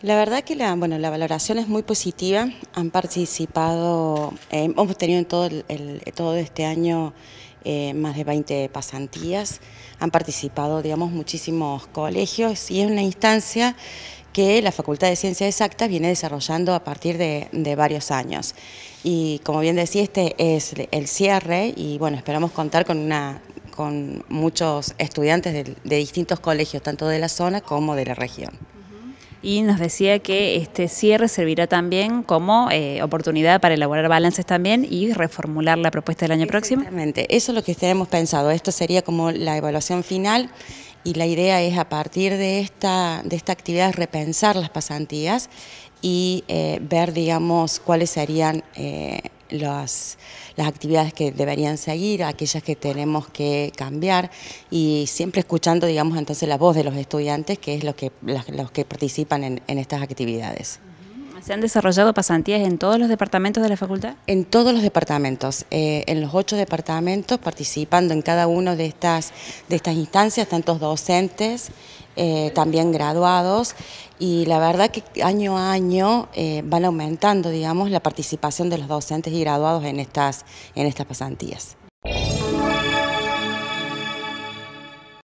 La verdad que la, bueno, la valoración es muy positiva. Han participado, eh, hemos tenido en todo, todo este año eh, más de 20 pasantías. Han participado, digamos, muchísimos colegios y es una instancia que la Facultad de Ciencias Exactas viene desarrollando a partir de, varios años. Y como bien decía, este es el cierre y bueno, esperamos contar con muchos estudiantes de distintos colegios, tanto de la zona como de la región y nos decía que este cierre servirá también como eh, oportunidad para elaborar balances también y reformular la propuesta del año próximo. Exactamente, eso es lo que hemos pensado. Esto sería como la evaluación final y la idea es a partir de esta, de esta actividad repensar las pasantías y eh, ver, digamos, cuáles serían... Eh, las, las actividades que deberían seguir, aquellas que tenemos que cambiar y siempre escuchando, digamos, entonces la voz de los estudiantes, que es lo que, los que participan en estas actividades. ¿Se han desarrollado pasantías en todos los departamentos de la facultad? En todos los departamentos. Eh, en los ocho departamentos, participando en cada una de estas, de estas instancias, tantos docentes, eh, también graduados, y la verdad que año a año eh, van aumentando, digamos, la participación de los docentes y graduados en estas, en estas pasantías.